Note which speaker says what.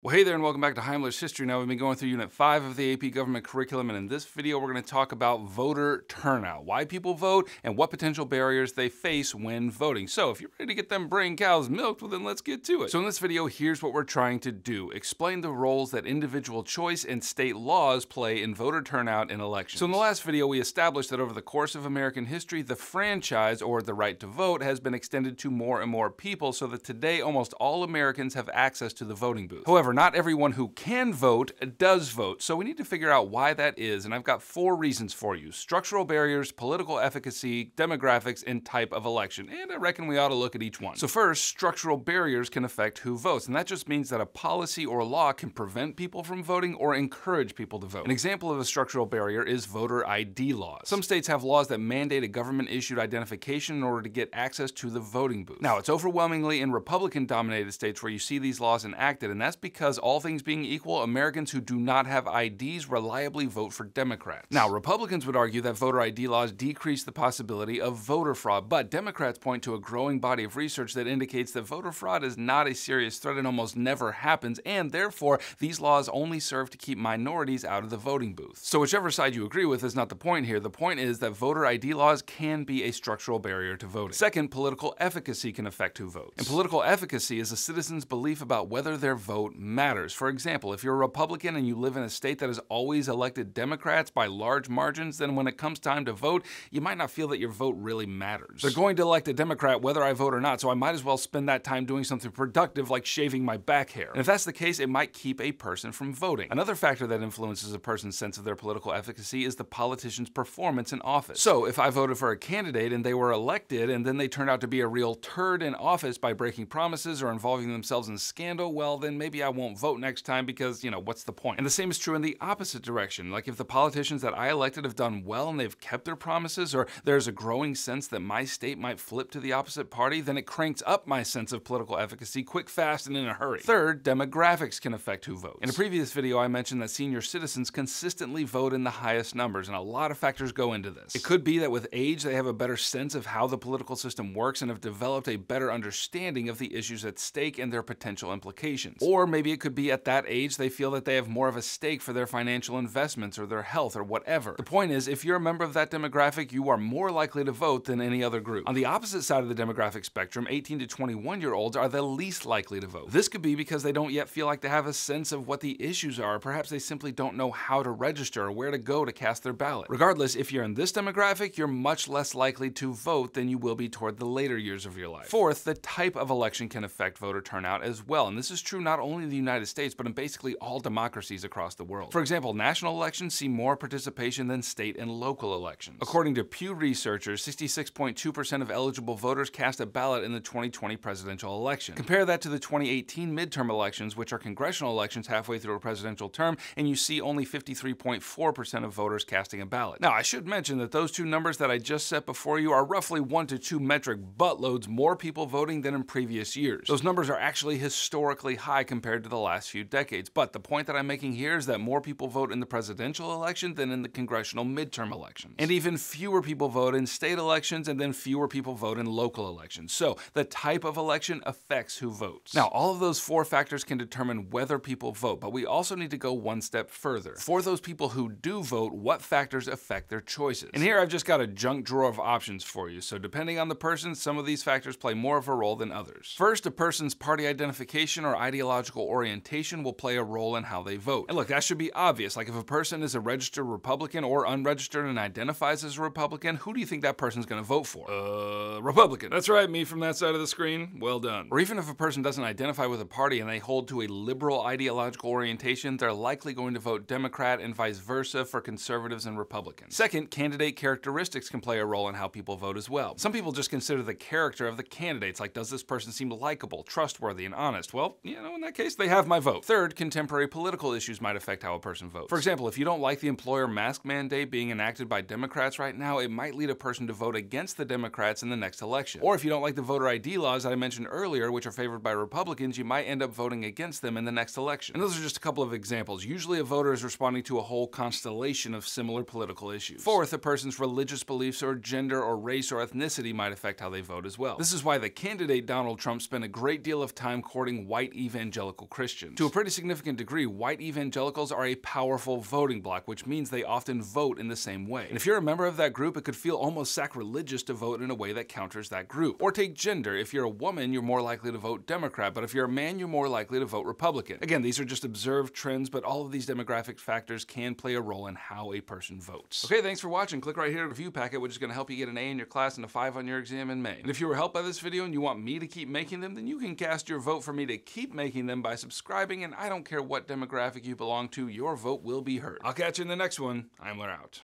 Speaker 1: Well, hey there and welcome back to Heimler's History. Now, we've been going through Unit 5 of the AP Government Curriculum, and in this video, we're going to talk about voter turnout, why people vote, and what potential barriers they face when voting. So, if you're ready to get them brain cows milked, well then let's get to it. So, in this video, here's what we're trying to do. Explain the roles that individual choice and state laws play in voter turnout in elections. So, in the last video, we established that over the course of American history, the franchise, or the right to vote, has been extended to more and more people, so that today, almost all Americans have access to the voting booth. However, However, not everyone who can vote does vote, so we need to figure out why that is, and I've got four reasons for you. Structural barriers, political efficacy, demographics, and type of election, and I reckon we ought to look at each one. So first, structural barriers can affect who votes, and that just means that a policy or law can prevent people from voting or encourage people to vote. An example of a structural barrier is voter ID laws. Some states have laws that mandate a government-issued identification in order to get access to the voting booth. Now, it's overwhelmingly in Republican-dominated states where you see these laws enacted, and that's because because, all things being equal, Americans who do not have IDs reliably vote for Democrats. Now, Republicans would argue that voter ID laws decrease the possibility of voter fraud, but Democrats point to a growing body of research that indicates that voter fraud is not a serious threat and almost never happens, and therefore, these laws only serve to keep minorities out of the voting booth. So, whichever side you agree with is not the point here. The point is that voter ID laws can be a structural barrier to voting. Second, political efficacy can affect who votes. And political efficacy is a citizen's belief about whether their vote matters. For example, if you're a Republican and you live in a state that has always elected Democrats by large margins, then when it comes time to vote, you might not feel that your vote really matters. They're going to elect a Democrat whether I vote or not, so I might as well spend that time doing something productive like shaving my back hair. And if that's the case, it might keep a person from voting. Another factor that influences a person's sense of their political efficacy is the politician's performance in office. So if I voted for a candidate and they were elected and then they turned out to be a real turd in office by breaking promises or involving themselves in scandal, well, then maybe I won't vote next time because, you know, what's the point? And the same is true in the opposite direction. Like if the politicians that I elected have done well and they've kept their promises, or there's a growing sense that my state might flip to the opposite party, then it cranks up my sense of political efficacy quick, fast, and in a hurry. Third, demographics can affect who votes. In a previous video, I mentioned that senior citizens consistently vote in the highest numbers, and a lot of factors go into this. It could be that with age, they have a better sense of how the political system works and have developed a better understanding of the issues at stake and their potential implications. Or maybe maybe it could be at that age they feel that they have more of a stake for their financial investments or their health or whatever. The point is, if you're a member of that demographic, you are more likely to vote than any other group. On the opposite side of the demographic spectrum, 18 to 21 year olds are the least likely to vote. This could be because they don't yet feel like they have a sense of what the issues are, perhaps they simply don't know how to register or where to go to cast their ballot. Regardless, if you're in this demographic, you're much less likely to vote than you will be toward the later years of your life. Fourth, the type of election can affect voter turnout as well, and this is true not only in the United States, but in basically all democracies across the world. For example, national elections see more participation than state and local elections. According to Pew researchers, 66.2% of eligible voters cast a ballot in the 2020 presidential election. Compare that to the 2018 midterm elections, which are congressional elections halfway through a presidential term, and you see only 53.4% of voters casting a ballot. Now, I should mention that those two numbers that I just set before you are roughly one to two metric buttloads more people voting than in previous years. Those numbers are actually historically high compared to to the last few decades. But the point that I'm making here is that more people vote in the presidential election than in the congressional midterm elections. And even fewer people vote in state elections, and then fewer people vote in local elections. So the type of election affects who votes. Now, all of those four factors can determine whether people vote, but we also need to go one step further. For those people who do vote, what factors affect their choices? And here I've just got a junk drawer of options for you. So depending on the person, some of these factors play more of a role than others. First, a person's party identification or ideological orientation will play a role in how they vote. And look, that should be obvious. Like if a person is a registered Republican or unregistered and identifies as a Republican, who do you think that person's gonna vote for? Uh, Republican. That's right, me from that side of the screen. Well done. Or even if a person doesn't identify with a party and they hold to a liberal ideological orientation, they're likely going to vote Democrat and vice versa for conservatives and Republicans. Second, candidate characteristics can play a role in how people vote as well. Some people just consider the character of the candidates, like does this person seem likable, trustworthy, and honest? Well, you know, in that case, they have my vote. Third, contemporary political issues might affect how a person votes. For example, if you don't like the employer mask mandate being enacted by Democrats right now, it might lead a person to vote against the Democrats in the next election. Or if you don't like the voter ID laws that I mentioned earlier, which are favored by Republicans, you might end up voting against them in the next election. And those are just a couple of examples. Usually a voter is responding to a whole constellation of similar political issues. Fourth, a person's religious beliefs or gender or race or ethnicity might affect how they vote as well. This is why the candidate Donald Trump spent a great deal of time courting white evangelical Christians. To a pretty significant degree, white evangelicals are a powerful voting bloc, which means they often vote in the same way. And if you're a member of that group, it could feel almost sacrilegious to vote in a way that counters that group. Or take gender. If you're a woman, you're more likely to vote Democrat, but if you're a man, you're more likely to vote Republican. Again, these are just observed trends, but all of these demographic factors can play a role in how a person votes. Okay, thanks for watching. Click right here to review packet, which is going to help you get an A in your class and a 5 on your exam in May. And if you were helped by this video and you want me to keep making them, then you can cast your vote for me to keep making them by subscribing, and I don't care what demographic you belong to, your vote will be heard. I'll catch you in the next one. I'm Ler out.